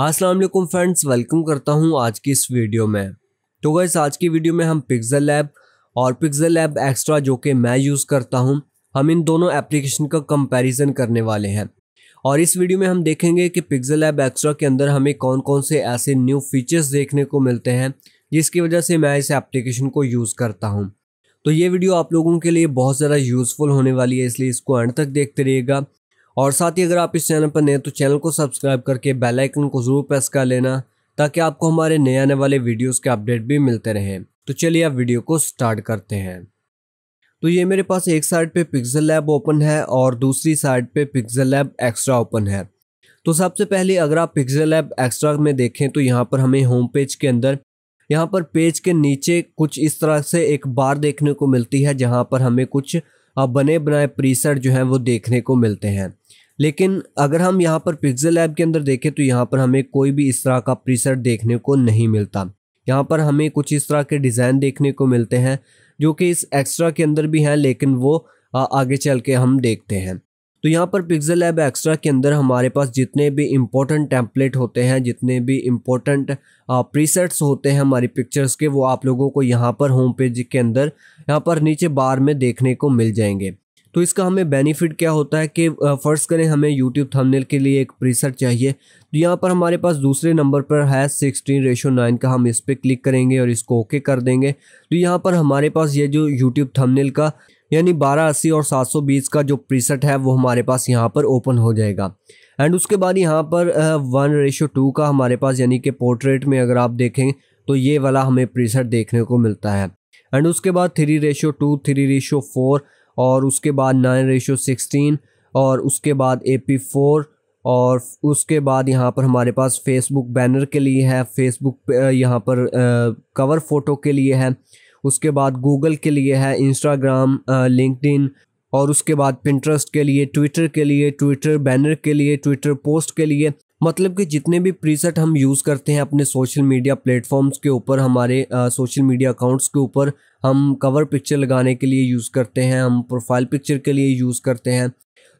हाँ, Aslam friends welcome करता हूँ आज की इस वीडियो में तो गैस आज की वीडियो में हम पिक्जल लैब और पिक्जल लैब एक्स्ट्रा जो कि मैं यूज़ करता हूँ हम इन दोनों एप्लीकेशन का कंपैरिजन करने वाले हैं और इस वीडियो में हम देखेंगे कि पिक्जल लैब एक्स्ट्रा के अंदर हमें कौन कौन से ऐसे न्यू फीचर्स देखने को मिलते हैं जिसकी वजह से मैं इस एप्लीकेशन को यूज़ करता हूँ तो ये वीडियो आप लोगों के लिए बहुत ज़्यादा यूज़फुल होने वाली है इसलिए इसको एंड तक देखते रहिएगा और साथ ही अगर आप इस चैनल पर नए तो चैनल को सब्सक्राइब करके बेल आइकन को ज़रूर प्रेस कर लेना ताकि आपको हमारे नए आने वाले वीडियोस के अपडेट भी मिलते रहें तो चलिए आप वीडियो को स्टार्ट करते हैं तो ये मेरे पास एक साइड पे पिक्सल लैब ओपन है और दूसरी साइड पे पिक्सल लैब एक्स्ट्रा ओपन है तो सबसे पहले अगर आप पिक्सल लैब एक्स्ट्रा में देखें तो यहाँ पर हमें होम पेज के अंदर यहाँ पर पेज के नीचे कुछ इस तरह से एक बार देखने को मिलती है जहाँ पर हमें कुछ बने बनाए प्रीसेट जो हैं वो देखने को मिलते हैं लेकिन अगर हम यहाँ पर पिक्सल ऐप के अंदर देखें तो यहाँ पर हमें कोई भी इस तरह का प्रीसेट देखने को नहीं मिलता यहाँ पर हमें कुछ इस तरह के डिज़ाइन देखने को मिलते हैं जो कि इस एक्स्ट्रा के अंदर भी हैं लेकिन वो आगे चल के हम देखते हैं तो यहाँ पर पिक्सल लैब एक्स्ट्रा के अंदर हमारे पास जितने भी इम्पोर्टेंट टैंपलेट होते हैं जितने भी इम्पोर्टेंट प्रीसेट्स होते हैं हमारी पिक्चर्स के वो आप लोगों को यहाँ पर होम पेज के अंदर यहाँ पर नीचे बार में देखने को मिल जाएंगे तो इसका हमें बेनिफिट क्या होता है कि फ़र्ज़ करें हमें यूट्यूब थंबनेल के लिए एक प्रीसेट चाहिए तो यहाँ पर हमारे पास दूसरे नंबर पर है सिक्सटीन रेशो नाइन का हम इस पर क्लिक करेंगे और इसको ओके कर देंगे तो यहाँ पर हमारे पास ये जो यूट्यूब थंबनेल का यानी बारह अस्सी और सात सौ बीस का जो प्रीसेट है वो हमारे पास यहाँ पर ओपन हो जाएगा एंड उसके बाद यहाँ पर वन रेशो टू का हमारे पास यानी कि पोर्ट्रेट में अगर आप देखें तो ये वाला हमें प्रीसेट देखने को मिलता है एंड उसके बाद three ratio two three ratio four और उसके बाद नाइन रेशो सिक्सटीन और उसके बाद ए पी फोर और उसके बाद यहाँ पर हमारे पास फेसबुक बैनर के लिए है फेसबुक यहाँ पर कवर फ़ोटो के लिए है उसके बाद गूगल के लिए है इंस्टाग्राम लिंकड और उसके बाद पिंट्रस्ट के लिए ट्विटर के लिए ट्विटर बैनर के लिए ट्विटर पोस्ट के लिए मतलब कि जितने भी प्रीसेट हम यूज़ करते हैं अपने सोशल मीडिया प्लेटफॉर्म्स के ऊपर हमारे सोशल मीडिया अकाउंट्स के ऊपर हम कवर पिक्चर लगाने के लिए यूज़ करते हैं हम प्रोफाइल पिक्चर के लिए यूज़ करते हैं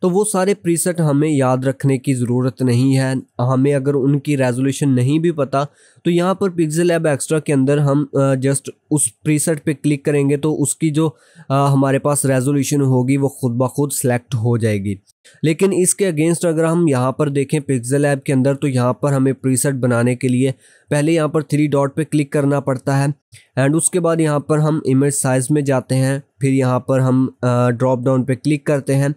तो वो सारे प्रीसेट हमें याद रखने की ज़रूरत नहीं है हमें अगर उनकी रेजोल्यूशन नहीं भी पता तो यहाँ पर पिक्सल एब एक्स्ट्रा के अंदर हम जस्ट उस प्रीसेट पे क्लिक करेंगे तो उसकी जो हमारे पास रेजोल्यूशन होगी वो खुद ब खुद सेलेक्ट हो जाएगी लेकिन इसके अगेंस्ट अगर हम यहाँ पर देखें पिक्सल ऐप के अंदर तो यहाँ पर हमें प्रीसेट बनाने के लिए पहले यहाँ पर थ्री डॉट पे क्लिक करना पड़ता है एंड उसके बाद यहाँ पर हम इमेज साइज़ में जाते हैं फिर यहाँ पर हम ड्रॉप डाउन पे क्लिक करते हैं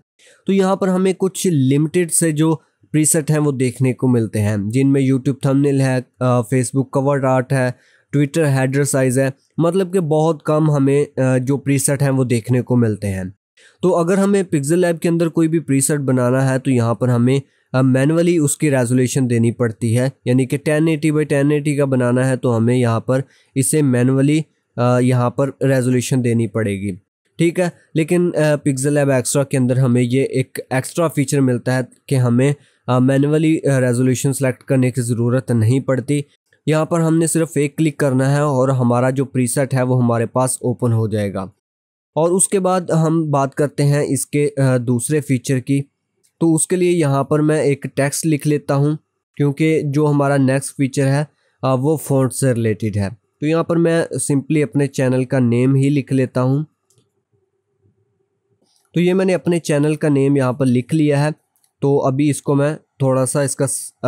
तो यहाँ पर हमें कुछ लिमिटेड से जो प्रीसेट हैं वो देखने को मिलते हैं जिनमें यूट्यूब थमनिल है फेसबुक कवर आर्ट है ट्विटर हेडर साइज़ है मतलब कि बहुत कम हमें जो प्रीसेट हैं वो देखने को मिलते हैं तो अगर हमें पिक्सल लैब के अंदर कोई भी प्रीसेट बनाना है तो यहाँ पर हमें मैनुअली उसकी रेजोल्यूशन देनी पड़ती है यानी कि 1080 एटी बाई टेन का बनाना है तो हमें यहाँ पर इसे मैनुअली यहाँ पर रेजोल्यूशन देनी पड़ेगी ठीक है लेकिन पिक्सल लैब एक्स्ट्रा के अंदर हमें ये एक एक्स्ट्रा फीचर मिलता है कि हमें मैनुअली रेजोल्यूशन सेलेक्ट करने की ज़रूरत नहीं पड़ती यहाँ पर हमने सिर्फ एक क्लिक करना है और हमारा जो प्रीसेट है वो हमारे पास ओपन हो जाएगा और उसके बाद हम बात करते हैं इसके दूसरे फीचर की तो उसके लिए यहाँ पर मैं एक टेक्स्ट लिख लेता हूँ क्योंकि जो हमारा नेक्स्ट फीचर है वो फ़ॉन्ट से रिलेटेड है तो यहाँ पर मैं सिंपली अपने चैनल का नेम ही लिख लेता हूँ तो ये मैंने अपने चैनल का नेम यहाँ पर लिख लिया है तो अभी इसको मैं थोड़ा सा इसका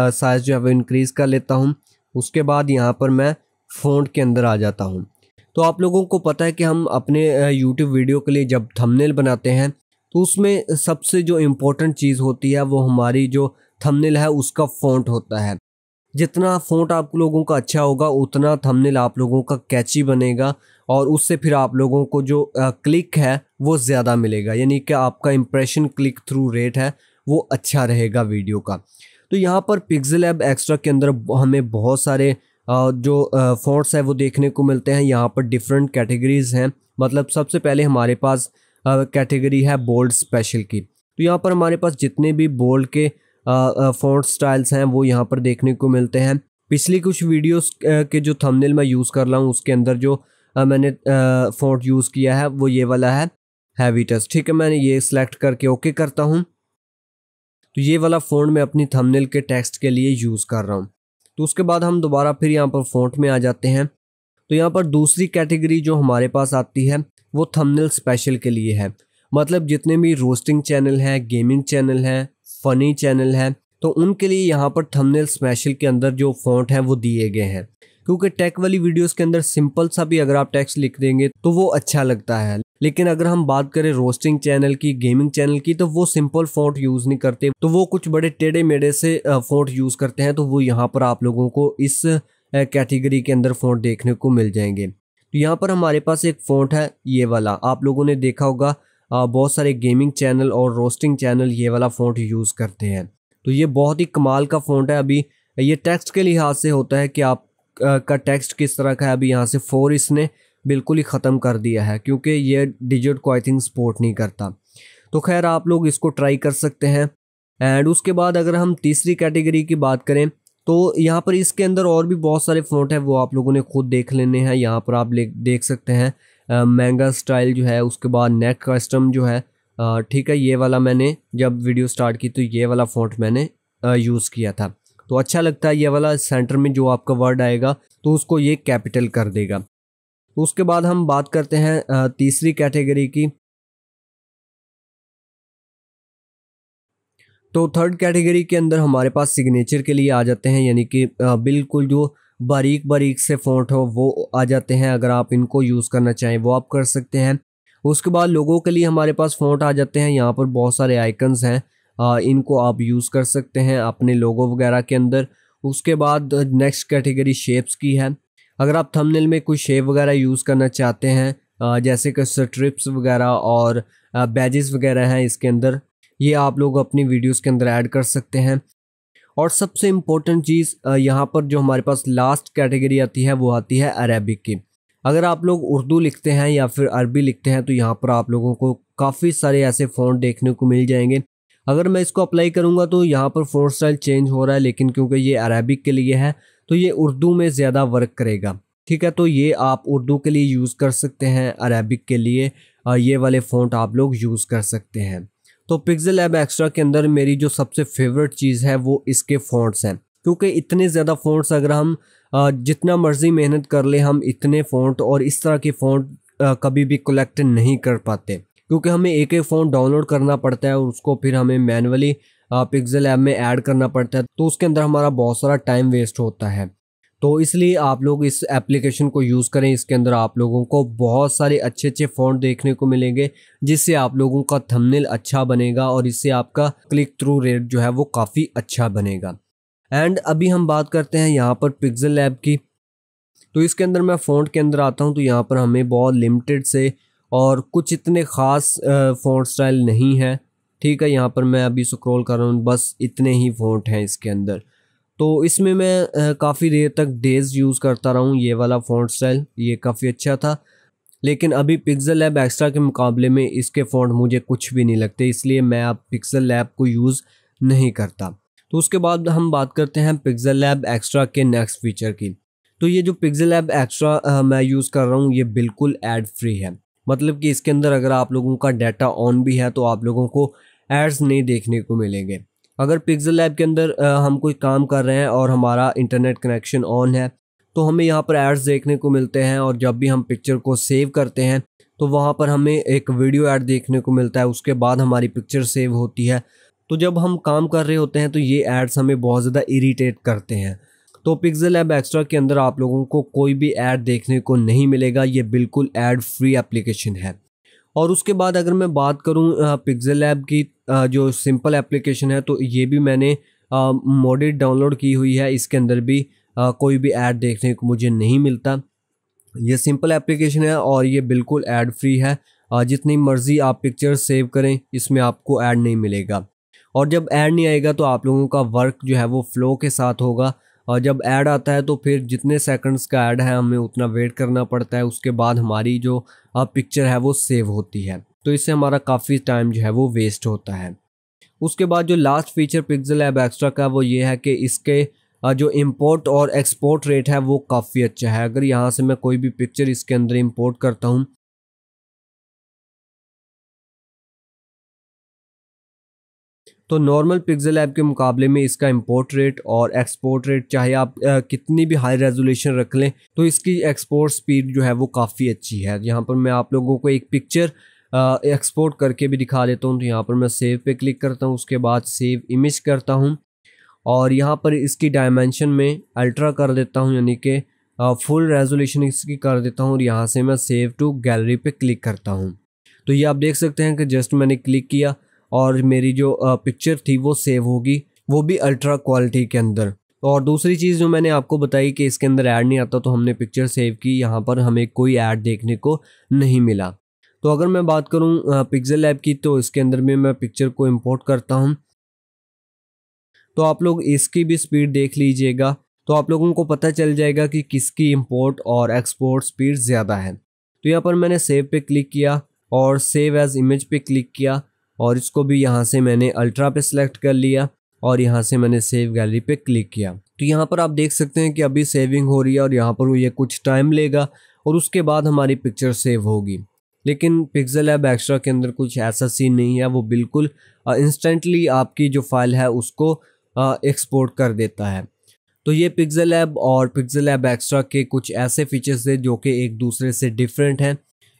साइज़ जो है वो इनक्रीज़ कर लेता हूँ उसके बाद यहाँ पर मैं फ़ॉन्ट के अंदर आ जाता हूँ तो आप लोगों को पता है कि हम अपने यूट्यूब वीडियो के लिए जब थंबनेल बनाते हैं तो उसमें सबसे जो इम्पोर्टेंट चीज़ होती है वो हमारी जो थंबनेल है उसका फ़ॉन्ट होता है जितना फ़ॉन्ट आप लोगों का अच्छा होगा उतना थंबनेल आप लोगों का कैची बनेगा और उससे फिर आप लोगों को जो क्लिक है वो ज़्यादा मिलेगा यानी कि आपका इम्प्रेशन क्लिक थ्रू रेट है वो अच्छा रहेगा वीडियो का तो यहाँ पर पिक्सल एब एक्स्ट्रा के अंदर हमें बहुत सारे जो फोर्ट्स है वो देखने को मिलते हैं यहाँ पर डिफरेंट कैटेगरीज़ हैं मतलब सबसे पहले हमारे पास कैटेगरी है बोल्ड स्पेशल की तो यहाँ पर हमारे पास जितने भी बोल्ड के फोर्ट स्टाइल्स हैं वो यहाँ पर देखने को मिलते हैं पिछली कुछ वीडियोस के जो थंबनेल मैं यूज़ कर रहा हूँ उसके अंदर जो मैंने फोर्ट यूज़ किया है वो ये वाला है हैवीटस ठीक है मैंने ये सिलेक्ट करके ओके करता हूँ तो ये वाला फ़ोन मैं अपनी थंबनेल के टेक्स्ट के लिए यूज़ कर रहा हूँ तो उसके बाद हम दोबारा फिर यहाँ पर फ़ॉन्ट में आ जाते हैं तो यहाँ पर दूसरी कैटेगरी जो हमारे पास आती है वो थंबनेल स्पेशल के लिए है मतलब जितने भी रोस्टिंग चैनल हैं गेमिंग चैनल हैं फ़नी चैनल हैं तो उनके लिए यहाँ पर थंबनेल स्पेशल के अंदर जो फॉन्ट हैं वो दिए गए हैं क्योंकि टैग वाली वीडियोस के अंदर सिंपल सा भी अगर आप टैक्स लिख देंगे तो वो अच्छा लगता है लेकिन अगर हम बात करें रोस्टिंग चैनल की गेमिंग चैनल की तो वो सिंपल फोट यूज नहीं करते तो वो कुछ बड़े टेढ़े मेढ़े से फ़ोट यूज करते हैं तो वो यहाँ पर आप लोगों को इस कैटेगरी के अंदर फोंट देखने को मिल जाएंगे तो यहाँ पर हमारे पास एक फोंट है ये वाला आप लोगों ने देखा होगा बहुत सारे गेमिंग चैनल और रोस्टिंग चैनल ये वाला फोट यूज़ करते हैं तो ये बहुत ही कमाल का फोंट है अभी ये टेक्स्ट के लिहाज से होता है कि आप का टेक्स्ट किस तरह का है अभी यहाँ से फोर इसने बिल्कुल ही ख़त्म कर दिया है क्योंकि ये डिजिट को आई थिंक सपोर्ट नहीं करता तो खैर आप लोग इसको ट्राई कर सकते हैं एंड उसके बाद अगर हम तीसरी कैटेगरी की बात करें तो यहाँ पर इसके अंदर और भी बहुत सारे फ़ॉन्ट हैं वो आप लोगों ने खुद देख लेने हैं यहाँ पर आप देख सकते हैं महंगा स्टाइल जो है उसके बाद नेट कस्टम जो है ठीक है ये वाला मैंने जब वीडियो स्टार्ट की तो ये वाला फ़ॉन्ट मैंने यूज़ किया था तो अच्छा लगता है ये वाला सेंटर में जो आपका वर्ड आएगा तो उसको ये कैपिटल कर देगा तो उसके बाद हम बात करते हैं तीसरी कैटेगरी की तो थर्ड कैटेगरी के अंदर हमारे पास सिग्नेचर के लिए आ जाते हैं यानी कि बिल्कुल जो बारीक बारीक से फ़ॉन्ट हो वो आ जाते हैं अगर आप इनको यूज़ करना चाहें वो आप कर सकते हैं उसके बाद लोगों के लिए हमारे पास फ़ॉन्ट आ जाते हैं यहाँ पर बहुत सारे आइकन्स हैं आ, इनको आप यूज़ कर सकते हैं अपने लोगों वगैरह के अंदर उसके बाद नेक्स्ट कैटेगरी शेप्स की है अगर आप थंबनेल में कोई शेप वगैरह यूज़ करना चाहते हैं आ, जैसे कि स्ट्रिप्स वगैरह और बैजेस वगैरह हैं इसके अंदर ये आप लोग अपनी वीडियोस के अंदर ऐड कर सकते हैं और सबसे इम्पोर्टेंट चीज़ यहाँ पर जो हमारे पास लास्ट कैटेगरी आती है वो आती है अरेबिक की अगर आप लोग उर्दू लिखते हैं या फिर अरबी लिखते हैं तो यहाँ पर आप लोगों को काफ़ी सारे ऐसे फ़ोन देखने को मिल जाएंगे अगर मैं इसको अप्लाई करूँगा तो यहाँ पर फोर स्टाइल चेंज हो रहा है लेकिन क्योंकि ये अरेबिक के लिए है तो ये उर्दू में ज़्यादा वर्क करेगा ठीक है तो ये आप उर्दू के लिए यूज़ कर सकते हैं अरेबिक के लिए ये वाले फ़ॉन्ट आप लोग यूज़ कर सकते हैं तो पिक्सल एब एक्स्ट्रा के अंदर मेरी जो सबसे फेवरेट चीज़ है वो इसके फ़ॉन्ट्स हैं क्योंकि इतने ज़्यादा फ़ॉन्ट्स अगर हम जितना मर्ज़ी मेहनत कर ले हम इतने फ़ॉन्ट और इस तरह के फ़ॉन्ट कभी भी कलेक्ट नहीं कर पाते क्योंकि हमें एक एक फ़ोन डाउनलोड करना पड़ता है और उसको फिर हमें मैनुअली पिक्सल ऐप में ऐड करना पड़ता है तो उसके अंदर हमारा बहुत सारा टाइम वेस्ट होता है तो इसलिए आप लोग इस एप्लीकेशन को यूज़ करें इसके अंदर आप लोगों को बहुत सारे अच्छे अच्छे फ़ॉन्ट देखने को मिलेंगे जिससे आप लोगों का थंबनेल अच्छा बनेगा और इससे आपका क्लिक थ्रू रेट जो है वो काफ़ी अच्छा बनेगा एंड अभी हम बात करते हैं यहाँ पर पिक्सल ऐप की तो इसके अंदर मैं फ़ॉन्ट के अंदर आता हूँ तो यहाँ पर हमें बहुत लिमिटेड से और कुछ इतने ख़ास फ़ॉन्ट स्टाइल नहीं है ठीक है यहाँ पर मैं अभी स्क्रॉल कर रहा हूँ बस इतने ही फ़ॉन्ट हैं इसके अंदर तो इसमें मैं काफ़ी देर तक डेज़ यूज़ करता रहा हूँ ये वाला फ़ॉन्ट स्टाइल ये काफ़ी अच्छा था लेकिन अभी पिक्सल लैब एक्स्ट्रा के मुकाबले में इसके फ़ॉन्ट मुझे कुछ भी नहीं लगते इसलिए मैं अब पिक्सल लैब को यूज़ नहीं करता तो उसके बाद हम बात करते हैं पिक्सल लैब एक्स्ट्रा के नेक्स्ट फीचर की तो ये जो पिक्सल लैब एक्स्ट्रा मैं यूज़ कर रहा हूँ ये बिल्कुल एड फ्री है मतलब कि इसके अंदर अगर आप लोगों का डाटा ऑन भी है तो आप लोगों को एड्स नहीं देखने को मिलेंगे अगर पिक्सल ऐप के अंदर हम कोई काम कर रहे हैं और हमारा इंटरनेट कनेक्शन ऑन है तो हमें यहाँ पर एड्स देखने को मिलते हैं और जब भी हम पिक्चर को सेव करते हैं तो वहाँ पर हमें एक वीडियो ऐड देखने को मिलता है उसके बाद हमारी पिक्चर सेव होती है तो जब हम काम कर रहे होते हैं तो ये एड्स हमें बहुत ज़्यादा इरीटेट करते हैं तो पिक्सल ऐप एक्स्ट्रा के अंदर आप लोगों को कोई भी ऐड देखने को नहीं मिलेगा ये बिल्कुल ऐड फ्री एप्लीकेशन है और उसके बाद अगर मैं बात करूँ पिक्सल ऐप की जो सिंपल एप्लीकेशन है तो ये भी मैंने मोडिड डाउनलोड की हुई है इसके अंदर भी कोई भी ऐड देखने को मुझे नहीं मिलता ये सिंपल एप्लीकेशन है और ये बिल्कुल ऐड फ्री है जितनी मर्ज़ी आप पिक्चर सेव करें इसमें आपको ऐड नहीं मिलेगा और जब ऐड नहीं आएगा तो आप लोगों का वर्क जो है वो फ्लो के साथ होगा और जब ऐड आता है तो फिर जितने सेकंड्स का ऐड है हमें उतना वेट करना पड़ता है उसके बाद हमारी जो पिक्चर है वो सेव होती है तो इससे हमारा काफ़ी टाइम जो है वो वेस्ट होता है उसके बाद जो last feature pixel app extra का वो ये है कि इसके जो इंपोर्ट और एक्सपोर्ट रेट है वो काफ़ी अच्छा है अगर यहाँ से मैं कोई भी पिक्चर इसके अंदर इम्पोर्ट करता हूँ तो नॉर्मल पिक्सल ऐप के मुकाबले में इसका इम्पोर्ट रेट और एक्सपोर्ट रेट चाहे आप आ, कितनी भी हाई रेजोल्यूशन रख लें तो इसकी एक्सपोर्ट स्पीड जो है वो काफ़ी अच्छी है यहाँ पर मैं आप लोगों को एक पिक्चर एक्सपोर्ट करके भी दिखा देता हूँ तो यहाँ पर मैं सेव पे क्लिक करता हूँ उसके बाद सेव इमेज करता हूँ और यहाँ पर इसकी डायमेंशन में अल्ट्रा कर देता हूँ यानी कि फुल रेजोल्यूशन इसकी कर देता हूँ और यहाँ से मैं सेव टू गैलरी पे क्लिक करता हूँ तो ये आप देख सकते हैं कि जस्ट मैंने क्लिक किया और मेरी जो पिक्चर थी वो सेव होगी वो भी अल्ट्रा क्वालिटी के अंदर और दूसरी चीज़ जो मैंने आपको बताई कि इसके अंदर ऐड नहीं आता तो हमने पिक्चर सेव की यहाँ पर हमें कोई ऐड देखने को नहीं मिला तो अगर मैं बात करूँ पिक्ज़ल ऐप की तो इसके अंदर भी मैं पिक्चर को इम्पोर्ट करता हूँ तो आप लोग इसकी भी स्पीड देख लीजिएगा तो आप लोगों को पता चल जाएगा कि किसकी इम्पोर्ट और एक्सपोर्ट स्पीड ज़्यादा है तो यहाँ पर मैंने सेव पे क्लिक किया और सेव एज़ इमेज पे क्लिक किया और इसको भी यहाँ से मैंने अल्ट्रा पे सिलेक्ट कर लिया और यहाँ से मैंने सेव गैलरी पे क्लिक किया तो यहाँ पर आप देख सकते हैं कि अभी सेविंग हो रही है और यहाँ पर ये कुछ टाइम लेगा और उसके बाद हमारी पिक्चर सेव होगी लेकिन पिक्सल ऐप एक्स्ट्रा के अंदर कुछ ऐसा सीन नहीं है वो बिल्कुल इंस्टेंटली आपकी जो फाइल है उसको एक्सपोर्ट कर देता है तो ये पिक्सल ऐप और पिक्सल ऐप एक्स्ट्रा के कुछ ऐसे फीचर्स थे जो कि एक दूसरे से डिफरेंट हैं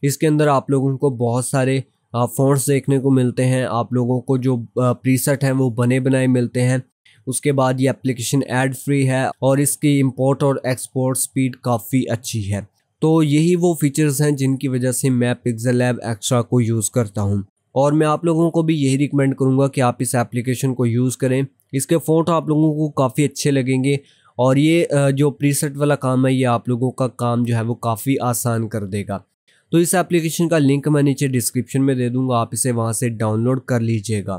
इसके अंदर आप लोगों को बहुत सारे फोर्स देखने को मिलते हैं आप लोगों को जो प्रीसेट हैं वो बने बनाए मिलते हैं उसके बाद ये एप्लीकेशन एड फ्री है और इसकी इम्पोर्ट और एक्सपोर्ट स्पीड काफ़ी अच्छी है तो यही वो फीचर्स हैं जिनकी वजह से मैं पिक्जल लैब एक्स्ट्रा को यूज़ करता हूँ और मैं आप लोगों को भी यही रिकमेंड करूँगा कि आप इस एप्लीकेशन को यूज़ करें इसके फ़ोटो आप लोगों को काफ़ी अच्छे लगेंगे और ये जो प्रीसेट वाला काम है ये आप लोगों का काम जो है वो काफ़ी आसान कर देगा तो इस एप्लीकेशन का लिंक मैं नीचे डिस्क्रिप्शन में दे दूंगा आप इसे वहाँ से डाउनलोड कर लीजिएगा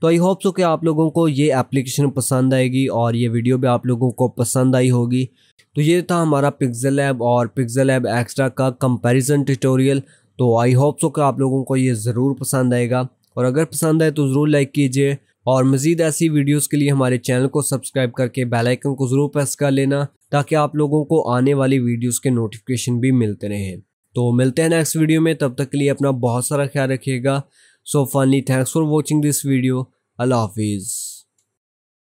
तो आई होप सो कि आप लोगों को ये एप्लीकेशन पसंद आएगी और ये वीडियो भी आप लोगों को पसंद आई होगी तो ये था हमारा पिक्जल ऐप और पिक्जल ऐप एक्स्ट्रा का कंपैरिजन ट्यूटोरियल तो आई होप सो कि आप लोगों को ये ज़रूर पसंद आएगा और अगर पसंद आए तो ज़रूर लाइक कीजिए और मज़ीद ऐसी वीडियोस के लिए हमारे चैनल को सब्सक्राइब करके बेल आइकन को ज़रूर प्रेस कर लेना ताकि आप लोगों को आने वाली वीडियोस के नोटिफिकेशन भी मिलते रहें तो मिलते हैं नेक्स्ट वीडियो में तब तक के लिए अपना बहुत सारा ख्याल रखिएगा so finally thanks for watching this video अल्लाह हाफिज़